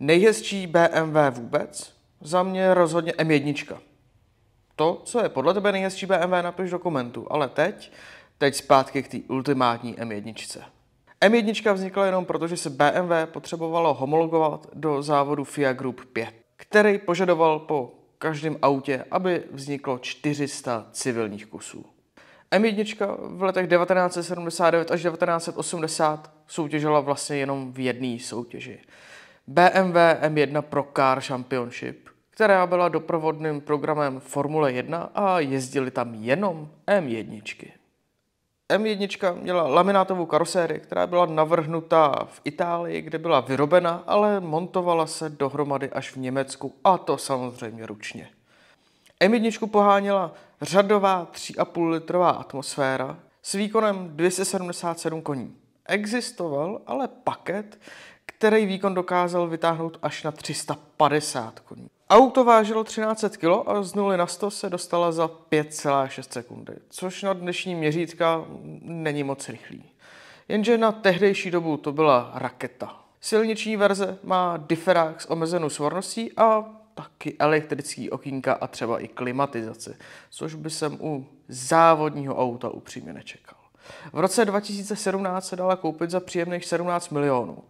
Nejhezčí BMW vůbec? Za mě rozhodně M1. To, co je podle tebe nejhezčí BMW, napiš do komentu. Ale teď, teď zpátky k té ultimátní M1. M1 vznikla jenom proto, že se BMW potřebovalo homologovat do závodu FIA Group 5, který požadoval po každém autě, aby vzniklo 400 civilních kusů. M1 v letech 1979 až 1980 soutěžila vlastně jenom v jedné soutěži. BMW M1 Pro Car Championship, která byla doprovodným programem Formule 1 a jezdili tam jenom M1. M1 měla laminátovou karosérii, která byla navrhnutá v Itálii, kde byla vyrobena, ale montovala se dohromady až v Německu, a to samozřejmě ručně. M1 poháněla řadová 3,5 litrová atmosféra s výkonem 277 koní. Existoval ale paket, který výkon dokázal vytáhnout až na 350 koní. Auto vážilo 1300 kg a z 0 na 100 se dostala za 5,6 sekundy, což na dnešní měřítka není moc rychlý. Jenže na tehdejší dobu to byla raketa. Silniční verze má diferák s omezenou svorností a taky elektrický okýnka a třeba i klimatizaci, což by jsem u závodního auta upřímně nečekal. V roce 2017 se dala koupit za příjemných 17 milionů.